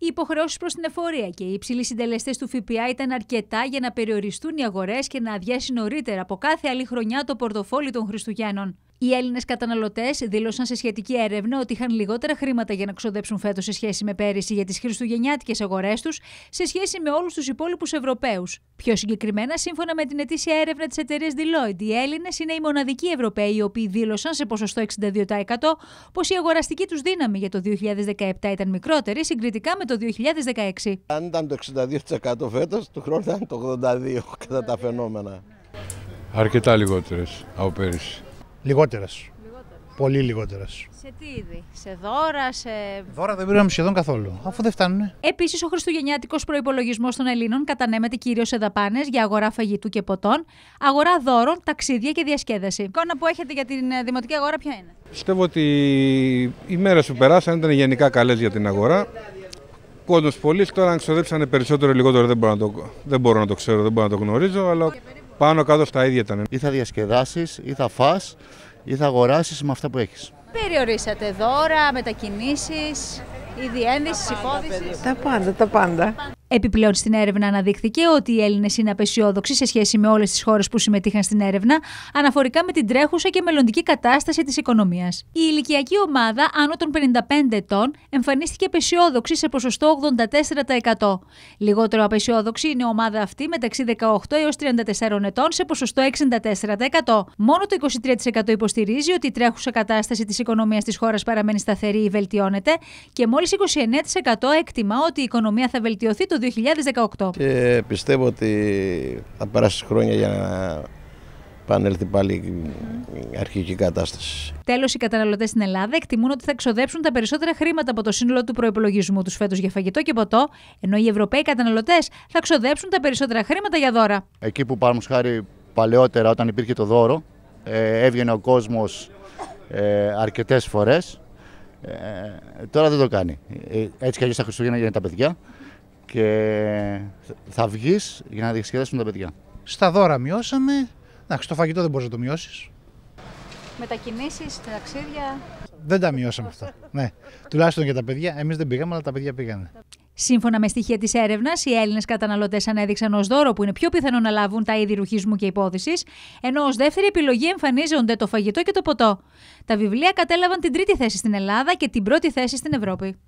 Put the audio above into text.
Οι υποχρεώσεις προς την εφορία και οι υψηλοί συντελεστές του ΦΠΑ ήταν αρκετά για να περιοριστούν οι αγορές και να αδειάσει νωρίτερα από κάθε άλλη χρονιά το πορτοφόλι των Χριστουγέννων. Οι Έλληνες καταναλωτές δήλωσαν σε σχετική έρευνα ότι είχαν λιγότερα χρήματα για να ξοδέψουν φέτος σε σχέση με πέρυσι για τις χριστουγεννιάτικες αγορές τους σε σχέση με όλους τους υπόλοιπους Ευρωπαίους. Πιο συγκεκριμένα, σύμφωνα με την ετήσια έρευνα της εταιρείας Deloitte, οι Έλληνες είναι οι μοναδικοί Ευρωπαίοι οι οποίοι δήλωσαν σε ποσοστό 62% πως η αγοραστική τους δύναμη για το 2017 ήταν μικρότερη συγκριτικά με το 2016. Αν ήταν το 62% φέτος, του χρόνου ήταν το 82% κατά τα φαινόμενα. Αρκετά λιγότερες από πέρυσι. Λιγότερες. Πολύ λιγότερες. Σε τι είδη, σε δώρα, σε. Δώρα δεν πήραμε σχεδόν καθόλου, αφού δεν φτάνουν. Επίσης, ο χριστουγεννιάτικος προπολογισμό των Ελλήνων κατανέμεται κυρίως σε δαπάνες για αγορά φαγητού και ποτών, αγορά δώρων, ταξίδια και διασκέδαση. Η εικόνα που έχετε για την ε, δημοτική αγορά, ποια είναι. Πιστεύω ότι οι μέρες που περάσαν ήταν γενικά καλές για την αγορά. Κόντω πολύ, τώρα αν ξοδέψανε περισσότερο ή λιγότερο δεν μπορώ, να το, δεν μπορώ να το ξέρω, δεν μπορώ να το γνωρίζω. Αλλά... Πάνω κάτω στα ίδια ήταν. Ή θα διασκεδάσεις, ή θα φά, ή θα αγοράσεις με αυτά που έχεις. Περιορίσατε δώρα, μετακινήσεις, η διένδυση, αυτα που εχει περιορισατε δωρα μετακινησει η διενδυση Τα πάντα, τα πάντα. Επιπλέον στην έρευνα αναδείχθηκε ότι οι Έλληνες είναι απεσιόδοξοι σε σχέση με όλες τις χώρες που συμμετείχαν στην έρευνα αναφορικά με την τρέχουσα και μελλοντική κατάσταση της οικονομίας. Η ηλικιακή ομάδα άνω των 55 ετών εμφανίστηκε απεσιόδοξη σε ποσοστό 84%. Λιγότερο απεσιόδοξη είναι η ομάδα αυτή μεταξύ 18 έω 34 ετών σε ποσοστό 64%. Μόνο το 23% υποστηρίζει ότι η τρέχουσα κατάσταση της οικονομίας της χώρας παραμένει σταθερή ή βελτιώνεται και μόλις 29% εκτιμά ότι η οικονομία θα βελτιωθεί το 2018. Και πιστεύω ότι θα περάσει χρόνια για να επανέλθει πάλι η αρχική κατάσταση. Τέλος, οι καταναλωτές στην Ελλάδα εκτιμούν ότι θα ξοδέψουν τα περισσότερα χρήματα από το σύνολο του προπολογισμού τους φέτος για φαγητό και ποτό, ενώ οι Ευρωπαίοι καταναλωτές θα ξοδέψουν τα περισσότερα χρήματα για δώρα. Εκεί που πάνω χάρη παλαιότερα, όταν υπήρχε το δώρο, ε, έβγαινε ο κόσμος ε, αρκετές φορές. Ε, τώρα δεν το κάνει. Ε, έτσι κι αλλιώς τα Χριστούγεννα για τα παιδιά και θα βγεις για να με τα παιδιά. Στα δώρα μειώσαμε. Εντάξει, το φαγητό δεν μπορείς να το μειώσεις. Μετακινήσεις, ταξίδια. Δεν τα μειώσαμε αυτά. Ναι. Τουλάχιστον για τα παιδιά. Εμείς δεν πήγαμε, αλλά τα παιδιά πήγανε. Σύμφωνα με στοιχεία της έρευνας, οι Έλληνες καταναλωτές ανέδειξαν ως δώρο που είναι πιο πιθανό να λάβουν τα είδη ρουχισμού και υπόδησης, ενώ ως δεύτερη επιλογή εμφανίζονται το φαγητό και το ποτό. Τα βιβλία κατέλαβαν την τρίτη θέση στην Ελλάδα και την πρώτη θέση στην Ευρώπη.